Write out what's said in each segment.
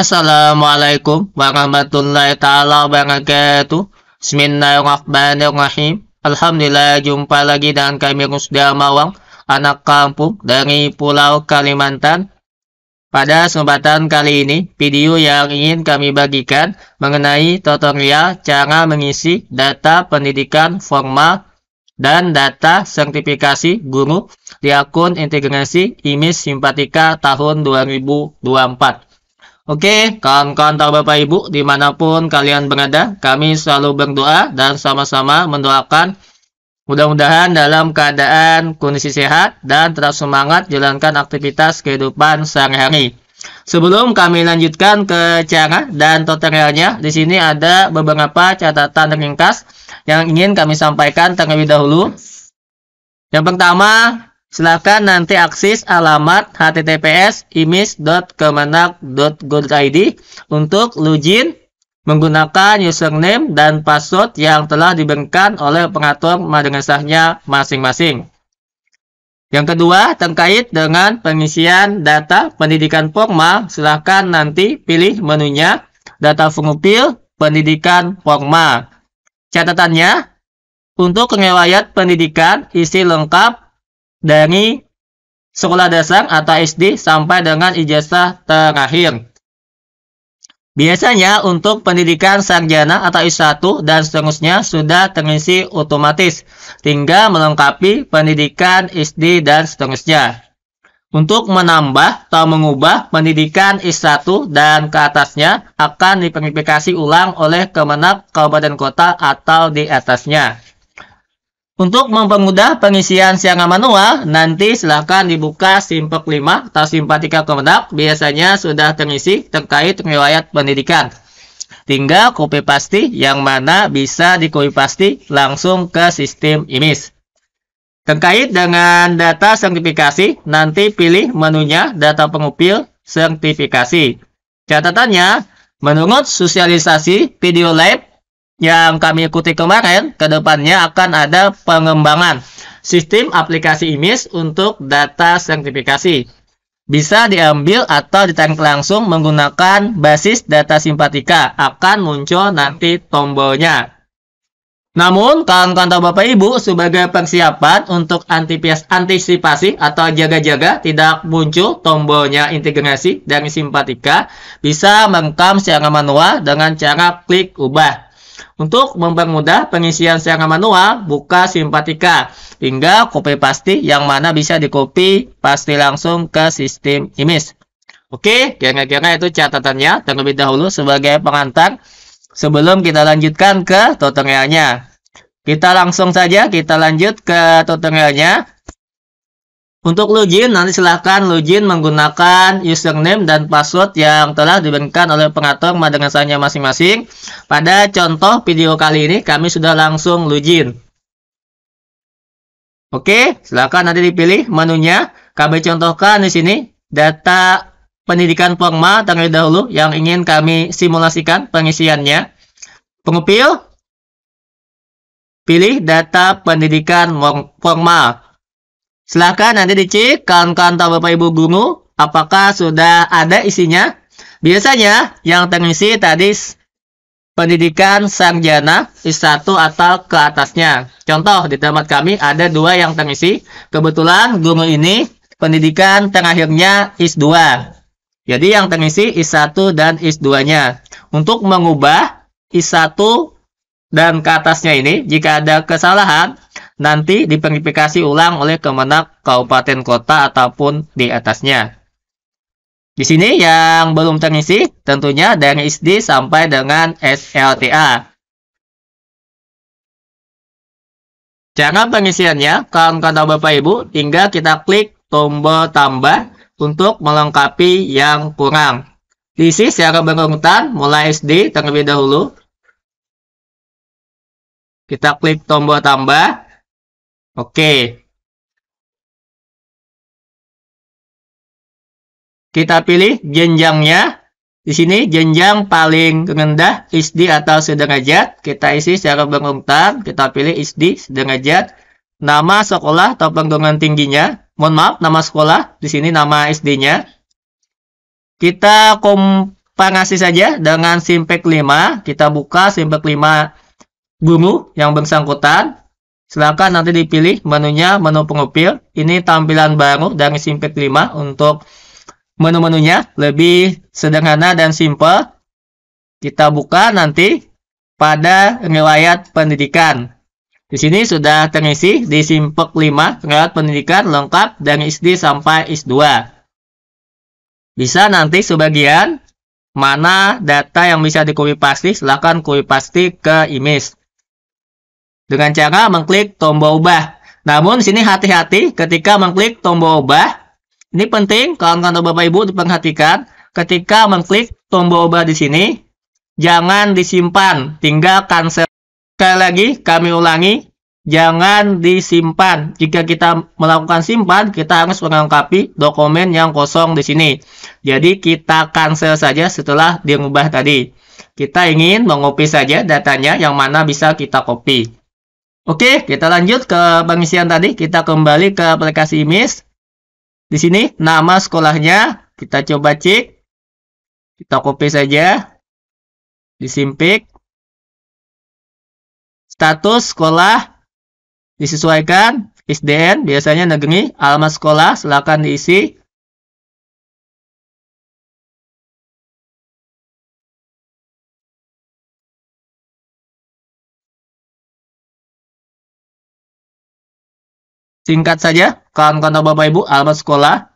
Assalamualaikum warahmatullahi taala wabarakatuh. Bismillahirrahmanirrahim. Alhamdulillah jumpa lagi dengan kami Rusdi Mawang, anak kampung dari Pulau Kalimantan. Pada kesempatan kali ini, video yang ingin kami bagikan mengenai tutorial cara mengisi data pendidikan formal dan data sertifikasi guru di akun integrasi IMIS Simpatika tahun 2024. Oke, kawan-kawan tahu Bapak Ibu, dimanapun kalian berada, kami selalu berdoa dan sama-sama mendoakan Mudah-mudahan dalam keadaan kondisi sehat dan tetap semangat jalankan aktivitas kehidupan sehari-hari. Sebelum kami lanjutkan ke cara dan tutorialnya, di sini ada beberapa catatan ringkas yang ingin kami sampaikan terlebih dahulu. Yang pertama, Silakan nanti akses alamat https imis.kemenak.go.id untuk login menggunakan username dan password yang telah diberikan oleh pengatur dengan masing-masing. Yang kedua, terkait dengan pengisian data pendidikan formal, silakan nanti pilih menunya Data Fungupil Pendidikan Formal. Catatannya, untuk riwayat pendidikan, isi lengkap dari sekolah dasar atau SD sampai dengan ijazah terakhir. Biasanya untuk pendidikan sarjana atau S1 dan seterusnya sudah terisi otomatis, tinggal melengkapi pendidikan SD dan seterusnya. Untuk menambah atau mengubah pendidikan S1 dan ke atasnya akan diverifikasi ulang oleh Kemenak Kabupaten Kota atau di atasnya. Untuk mempermudah pengisian secara manual, nanti silahkan dibuka Simpek 5 atau Simpatika Kemenak, biasanya sudah terisi terkait riwayat pendidikan. Tinggal copy pasti yang mana bisa di copy pasti langsung ke sistem IMIS. Terkait dengan data sertifikasi, nanti pilih menunya data pengupil sertifikasi. Catatannya, menurut sosialisasi video live yang kami ikuti kemarin, kedepannya akan ada pengembangan sistem aplikasi IMIS untuk data sertifikasi. Bisa diambil atau ditarik langsung menggunakan basis data simpatika. Akan muncul nanti tombolnya. Namun, kawan-kawan atau Bapak Ibu, sebagai persiapan untuk antisipasi atau jaga-jaga tidak muncul tombolnya integrasi dari simpatika, bisa merekam secara manual dengan cara klik ubah. Untuk mempermudah pengisian secara manual, buka simpatika hingga kopi pasti yang mana bisa dikopi pasti langsung ke sistem IMIS. Oke, kira-kira itu catatannya terlebih dahulu sebagai pengantar sebelum kita lanjutkan ke tutorialnya. Kita langsung saja kita lanjut ke tutorialnya. Untuk login, nanti silahkan login menggunakan username dan password yang telah diberikan oleh pengatur madrasahnya masing-masing. Pada contoh video kali ini, kami sudah langsung login. Oke, silahkan nanti dipilih menunya. Kami contohkan di sini data pendidikan formal terlebih dahulu yang ingin kami simulasikan pengisiannya. Pengupil, pilih data pendidikan formal. Silahkan nanti dicek kawan-kawan atau Bapak Ibu guru apakah sudah ada isinya. Biasanya yang terisi tadi pendidikan sarjana S1 atau ke atasnya. Contoh di tempat kami ada dua yang terisi. Kebetulan guru ini pendidikan terakhirnya S2. Jadi yang terisi S1 dan S2-nya. Untuk mengubah S1 dan ke atasnya ini, jika ada kesalahan, nanti diverifikasi ulang oleh kemenak kabupaten kota ataupun di atasnya. Di sini yang belum terisi tentunya dari SD sampai dengan SLTA. Cara pengisiannya, kawan-kawan Bapak Ibu, tinggal kita klik tombol tambah untuk melengkapi yang kurang. Diisi secara berurutan mulai SD terlebih dahulu. Kita klik tombol tambah. Oke. Kita pilih jenjangnya. Di sini jenjang paling rendah SD atau sederajat. Kita isi secara berurutan. Kita pilih SD sederajat. Nama sekolah atau perguruan tingginya. Mohon maaf, nama sekolah. Di sini nama SD-nya. Kita komparasi saja dengan simpek 5. Kita buka simpek 5 guru yang bersangkutan. Silahkan nanti dipilih menunya menu pengupil. Ini tampilan baru dari Simpik 5 untuk menu-menunya lebih sederhana dan simple. Kita buka nanti pada riwayat pendidikan. Di sini sudah terisi di Simpek 5 riwayat pendidikan lengkap dari SD sampai IS2. Bisa nanti sebagian mana data yang bisa dikopi pasti, silahkan kopi pasti ke image dengan cara mengklik tombol ubah. Namun sini hati-hati ketika mengklik tombol ubah. Ini penting kawan-kawan Bapak Ibu diperhatikan ketika mengklik tombol ubah di sini jangan disimpan, tinggal cancel. Sekali lagi kami ulangi, jangan disimpan. Jika kita melakukan simpan, kita harus melengkapi dokumen yang kosong di sini. Jadi kita cancel saja setelah diubah tadi. Kita ingin mengopi saja datanya yang mana bisa kita copy. Oke, kita lanjut ke pengisian tadi. Kita kembali ke aplikasi IMIS. Di sini nama sekolahnya kita coba cek. Kita copy saja. Disimpik. Status sekolah disesuaikan SDN biasanya negeri, alamat sekolah silakan diisi. Singkat saja, kawan-kawan Bapak Ibu, alamat sekolah.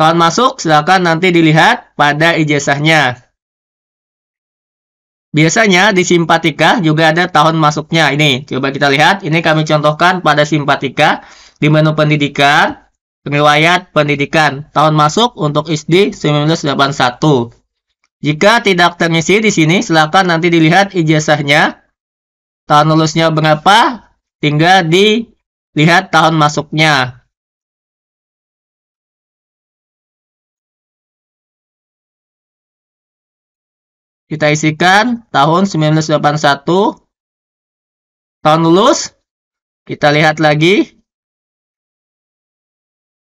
tahun masuk, silakan nanti dilihat pada ijazahnya. Biasanya di simpatika juga ada tahun masuknya. Ini coba kita lihat. Ini kami contohkan pada simpatika di menu pendidikan, riwayat pendidikan. Tahun masuk untuk sd 1981. Jika tidak terisi di sini, silakan nanti dilihat ijazahnya. Tahun lulusnya berapa? Tinggal di Lihat tahun masuknya. Kita isikan tahun 1981. Tahun lulus. Kita lihat lagi.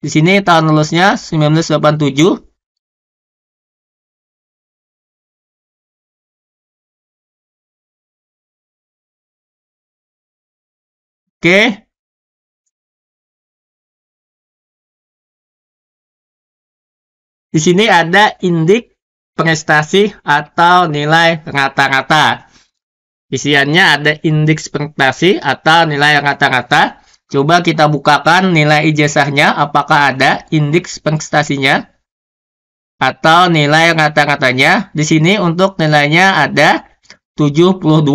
Di sini tahun lulusnya 1987. Oke. Di sini ada indeks prestasi atau nilai rata-rata. Isiannya ada indeks prestasi atau nilai rata-rata. Coba kita bukakan nilai ijazahnya, apakah ada indeks prestasinya atau nilai rata-ratanya. Di sini untuk nilainya ada 72.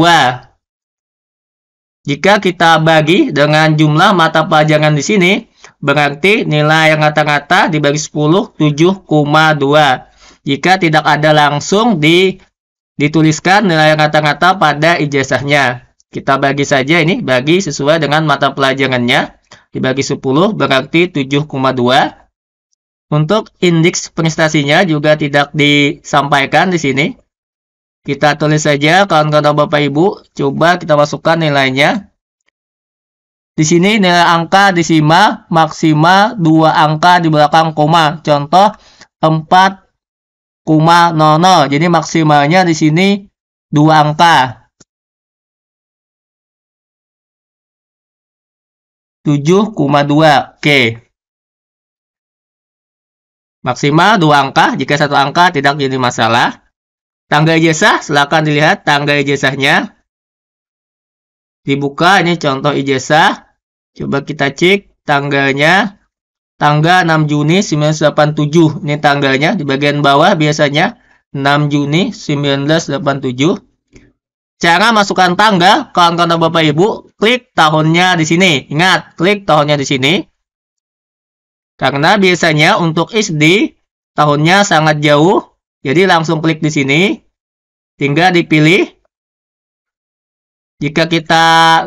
Jika kita bagi dengan jumlah mata pelajaran di sini, Berarti nilai yang rata-rata dibagi 10, 7,2. Jika tidak ada langsung di, dituliskan nilai yang rata-rata pada ijazahnya. Kita bagi saja ini, bagi sesuai dengan mata pelajarannya. Dibagi 10 berarti 7,2. Untuk indeks prestasinya juga tidak disampaikan di sini. Kita tulis saja kawan-kawan Bapak Ibu. Coba kita masukkan nilainya. Di sini nilai angka desimal maksimal dua angka di belakang koma. Contoh 4,00. Jadi maksimalnya di sini dua angka. 7,2. Oke. Maksimal dua angka, jika satu angka tidak jadi masalah. Tangga ijazah, silakan dilihat tangga ijazahnya dibuka ini contoh ijazah coba kita cek tanggalnya tanggal 6 Juni 1987 ini tanggalnya di bagian bawah biasanya 6 Juni 1987 cara masukkan tanggal kawan-kawan Bapak Ibu klik tahunnya di sini ingat klik tahunnya di sini karena biasanya untuk SD tahunnya sangat jauh jadi langsung klik di sini tinggal dipilih jika kita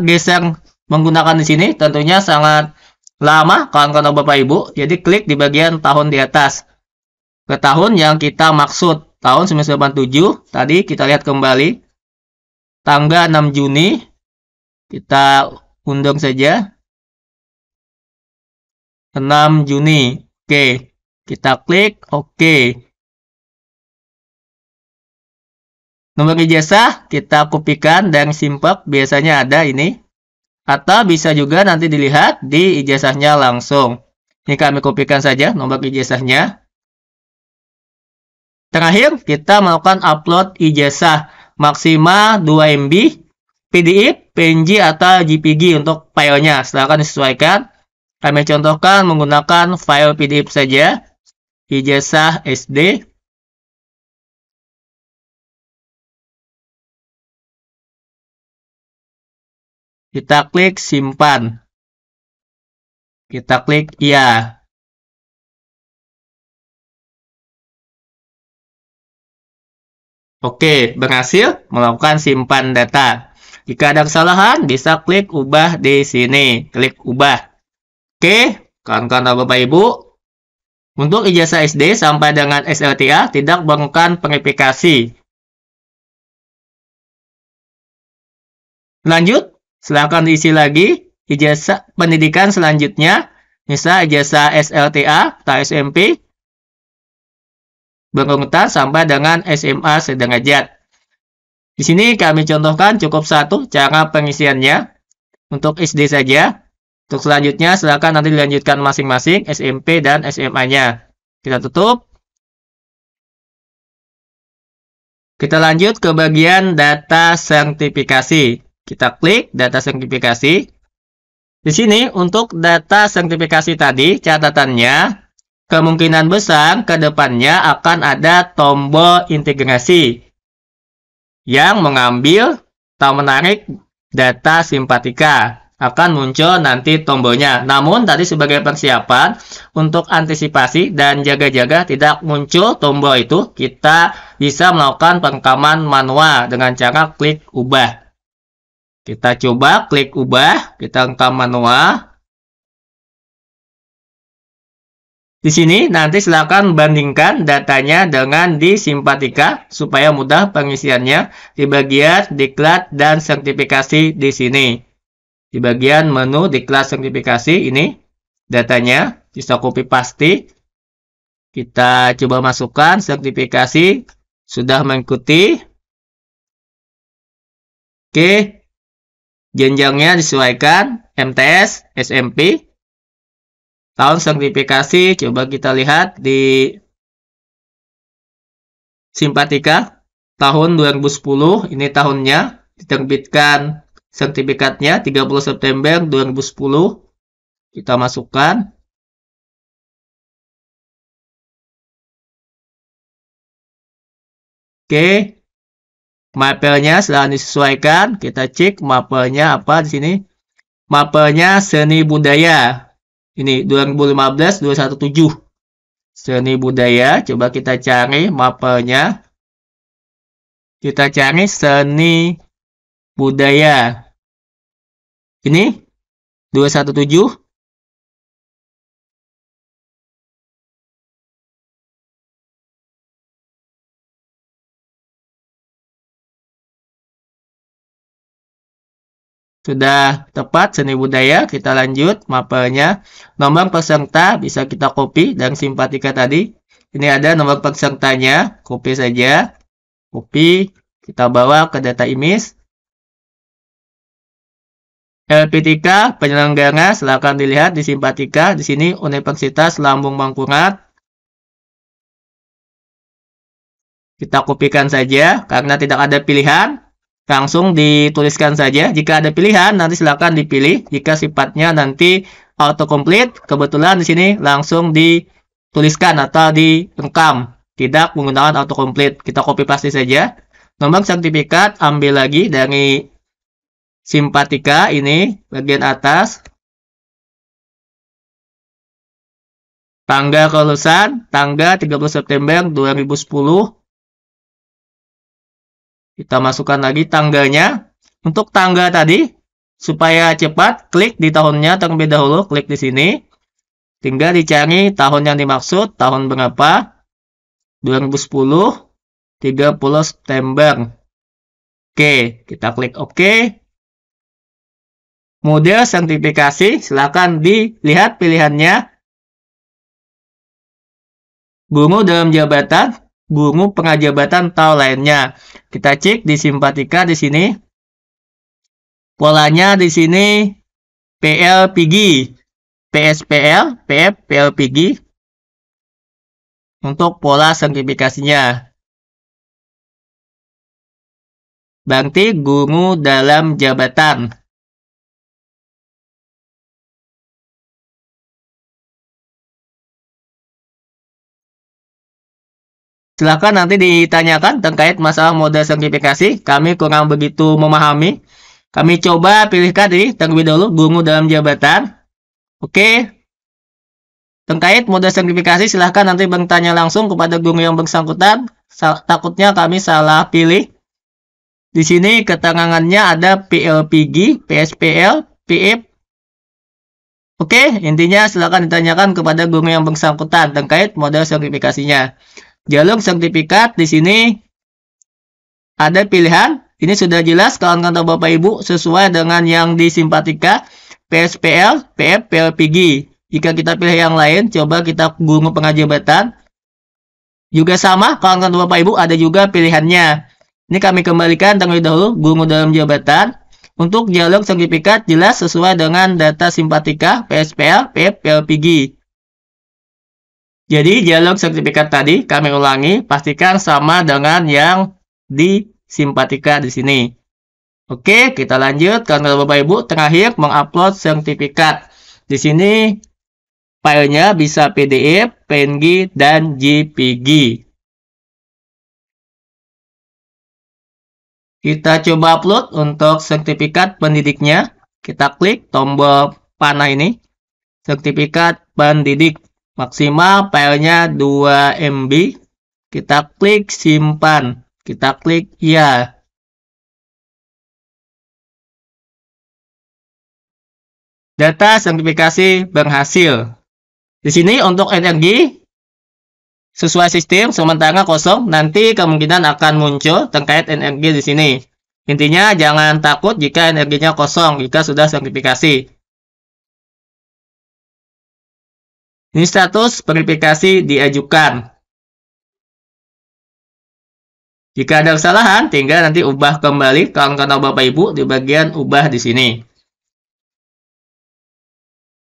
geser menggunakan di sini, tentunya sangat lama kawan-kawan Bapak Ibu. Jadi klik di bagian tahun di atas. Ke tahun yang kita maksud, tahun 1987. Tadi kita lihat kembali. Tanggal 6 Juni. Kita undang saja. 6 Juni. Oke, kita klik oke. Nomor ijazah kita kupikan dan simpak biasanya ada ini. Atau bisa juga nanti dilihat di ijazahnya langsung. Ini kami kupikan saja nomor ijazahnya. Terakhir, kita melakukan upload ijazah maksimal 2 MB, PDF, PNG, atau JPG untuk filenya. Silahkan disesuaikan. Kami contohkan menggunakan file PDF saja, ijazah SD, Kita klik simpan. Kita klik iya. Oke, berhasil melakukan simpan data. Jika ada kesalahan, bisa klik ubah di sini. Klik ubah. Oke, kawan-kawan Bapak Ibu. Untuk ijazah SD sampai dengan SLTA tidak melakukan verifikasi. Lanjut, silakan diisi lagi ijazah pendidikan selanjutnya, misal ijazah SLTA atau SMP, berkelanjutan sampai dengan SMA sedang ajat. Di sini kami contohkan cukup satu cara pengisiannya untuk SD saja. Untuk selanjutnya silakan nanti dilanjutkan masing-masing SMP dan SMA-nya. Kita tutup. Kita lanjut ke bagian data sertifikasi. Kita klik data sertifikasi. Di sini untuk data sertifikasi tadi catatannya kemungkinan besar ke depannya akan ada tombol integrasi yang mengambil atau menarik data simpatika akan muncul nanti tombolnya. Namun tadi sebagai persiapan untuk antisipasi dan jaga-jaga tidak muncul tombol itu, kita bisa melakukan perekaman manual dengan cara klik ubah. Kita coba klik ubah, kita angka manual. Di sini nanti silakan bandingkan datanya dengan di Simpatika supaya mudah pengisiannya di bagian diklat dan sertifikasi di sini. Di bagian menu diklat sertifikasi ini datanya bisa copy pasti. Kita coba masukkan sertifikasi sudah mengikuti. Oke, Jenjangnya disesuaikan MTS, SMP. Tahun sertifikasi coba kita lihat di Simpatika tahun 2010 ini tahunnya diterbitkan sertifikatnya 30 September 2010 kita masukkan Oke, Mapelnya selalu disesuaikan. Kita cek mapelnya apa di sini. Mapelnya seni budaya. Ini 2015-217. Seni budaya. Coba kita cari mapelnya. Kita cari seni budaya. Ini 217. Sudah tepat seni budaya, kita lanjut mapelnya. Nomor peserta bisa kita copy dan simpatika tadi. Ini ada nomor pesertanya, copy saja. Copy, kita bawa ke data imis. LPTK penyelenggara silakan dilihat di simpatika di sini Universitas Lambung Mangkurat. Kita kopikan saja karena tidak ada pilihan langsung dituliskan saja. Jika ada pilihan, nanti silakan dipilih. Jika sifatnya nanti autocomplete, kebetulan di sini langsung dituliskan atau direkam. Tidak menggunakan autocomplete. Kita copy paste saja. Nomor sertifikat ambil lagi dari simpatika ini bagian atas. Tanggal kelulusan, tanggal 30 September 2010 kita masukkan lagi tangganya Untuk tangga tadi, supaya cepat, klik di tahunnya terlebih dahulu, klik di sini. Tinggal dicari tahun yang dimaksud, tahun berapa. 2010, 30 September. Oke, kita klik OK. Model sertifikasi, silakan dilihat pilihannya. Guru dalam jabatan, guru pengajabatan atau lainnya. Kita cek di simpatika di sini. Polanya di sini PL PSPL, PF, PL pg Untuk pola sertifikasinya. bangti guru dalam jabatan. Silahkan nanti ditanyakan terkait masalah model sertifikasi. Kami kurang begitu memahami. Kami coba pilihkan ini terlebih dahulu guru dalam jabatan. Oke. Terkait model sertifikasi silahkan nanti bertanya langsung kepada guru yang bersangkutan. Takutnya kami salah pilih. Di sini keterangannya ada PLPG, PSPL, PIP. Oke, intinya silahkan ditanyakan kepada guru yang bersangkutan terkait model sertifikasinya. Jalur sertifikat di sini ada pilihan. Ini sudah jelas kawan-kawan atau Bapak Ibu sesuai dengan yang di Simpatika, PSPL, PF, PLPG. Jika kita pilih yang lain, coba kita guru pengajabatan. Juga sama, kawan-kawan atau Bapak Ibu ada juga pilihannya. Ini kami kembalikan terlebih dahulu guru dalam jabatan. Untuk jalur sertifikat jelas sesuai dengan data simpatika, PSPL, PF, PLPG. Jadi dialog sertifikat tadi kami ulangi, pastikan sama dengan yang di simpatika di sini. Oke, kita lanjut karena Bapak Ibu terakhir mengupload sertifikat. Di sini filenya bisa PDF, PNG, dan JPG. Kita coba upload untuk sertifikat pendidiknya. Kita klik tombol panah ini, sertifikat pendidik maksimal filenya 2 MB kita klik simpan kita klik ya data sertifikasi berhasil di sini untuk energi sesuai sistem sementara kosong nanti kemungkinan akan muncul terkait energi di sini intinya jangan takut jika energinya kosong jika sudah sertifikasi Ini status verifikasi diajukan. Jika ada kesalahan, tinggal nanti ubah kembali ke kanal Bapak Ibu di bagian ubah di sini.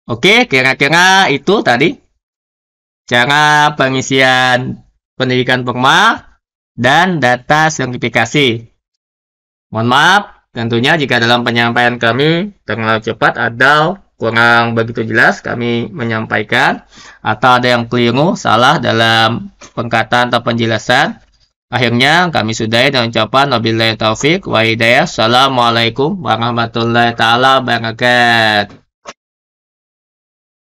Oke, kira-kira itu tadi cara pengisian pendidikan formal dan data sertifikasi. Mohon maaf, tentunya jika dalam penyampaian kami terlalu cepat atau kurang begitu jelas kami menyampaikan atau ada yang keliru salah dalam pengkataan atau penjelasan akhirnya kami sudahi dengan ucapan wabillahi taufik wa hidayah assalamualaikum warahmatullahi taala wabarakatuh